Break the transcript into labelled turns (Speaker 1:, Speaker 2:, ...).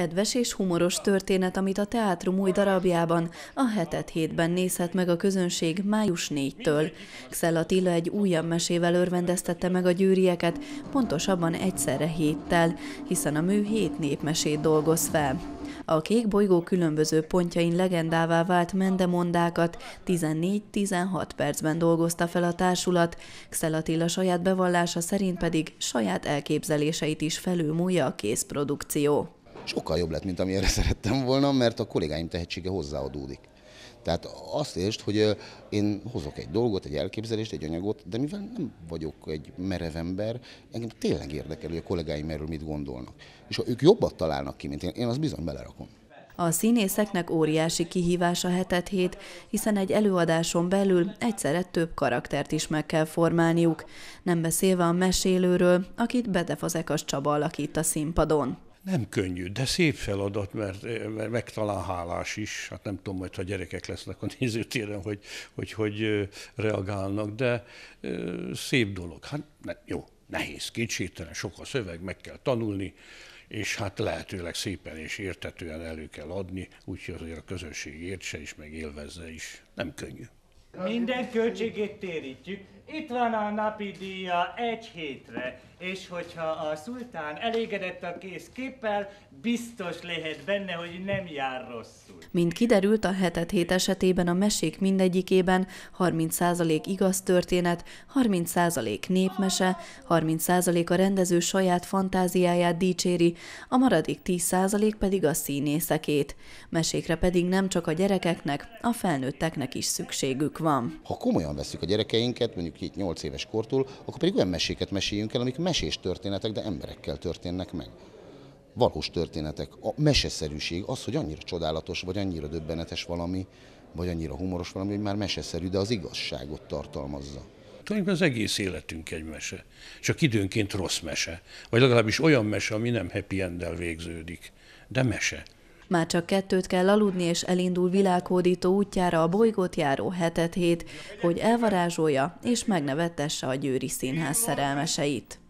Speaker 1: kedves és humoros történet, amit a teátrum új darabjában a hetet hétben nézhet meg a közönség május 4-től. Xel Attila egy újabb mesével örvendeztette meg a győrieket, pontosabban egyszerre héttel, hiszen a mű hét népmesét dolgoz fel. A kék bolygó különböző pontjain legendává vált mendemondákat 14-16 percben dolgozta fel a társulat, Xel Attila saját bevallása szerint pedig saját elképzeléseit is felülmúlja a készprodukció
Speaker 2: sokkal jobb lett, mint amilyenre szerettem volna, mert a kollégáim tehetsége hozzáadódik. Tehát azt értsd, hogy én hozok egy dolgot, egy elképzelést, egy anyagot, de mivel nem vagyok egy merev ember, engem tényleg érdekel, hogy a kollégáim erről mit gondolnak. És ha ők jobbat találnak ki, mint én, én azt bizony belerakom.
Speaker 1: A színészeknek óriási kihívás a hetet hét, hiszen egy előadáson belül egyszerre több karaktert is meg kell formálniuk, nem beszélve a mesélőről, akit Bedefazekas Csaba alakít a színpadon.
Speaker 3: Nem könnyű, de szép feladat, mert, mert megtalál hálás is. Hát nem tudom majd, ha gyerekek lesznek a nézőtéren, hogy hogy, hogy reagálnak, de szép dolog. Hát ne jó, nehéz, kétségtelen, sok a szöveg, meg kell tanulni, és hát lehetőleg szépen és értetően elő kell adni, úgyhogy azért a közönség értse is, meg élvezze is. Nem könnyű. Minden költségét térítjük. Itt van a napi díja egy hétre, és hogyha a szultán elégedett a kész képpel,
Speaker 1: biztos lehet benne, hogy nem jár rosszul. Mint kiderült, a hetet hét esetében a mesék mindegyikében 30% igaz történet, 30% népmese, 30% a rendező saját fantáziáját dicséri, a maradék 10% pedig a színészekét. Mesékre pedig nem csak a gyerekeknek, a felnőtteknek is szükségük van. Ha
Speaker 2: komolyan veszük a gyerekeinket, mondjuk két 8 éves kortól, akkor pedig olyan meséket meséljünk el, amik mesés történetek, de emberekkel történnek meg valós történetek, a meseszerűség, az, hogy annyira csodálatos, vagy annyira döbbenetes valami, vagy annyira humoros valami, hogy már meseszerű, de az igazságot tartalmazza. Tulajdonképpen az egész életünk egy mese,
Speaker 3: csak időnként rossz mese, vagy legalábbis olyan mese, ami nem happy end végződik, de mese.
Speaker 1: Már csak kettőt kell aludni, és elindul világhódító útjára a bolygót járó hetet hét, hogy elvarázsolja és megnevettesse a Győri Színház szerelmeseit.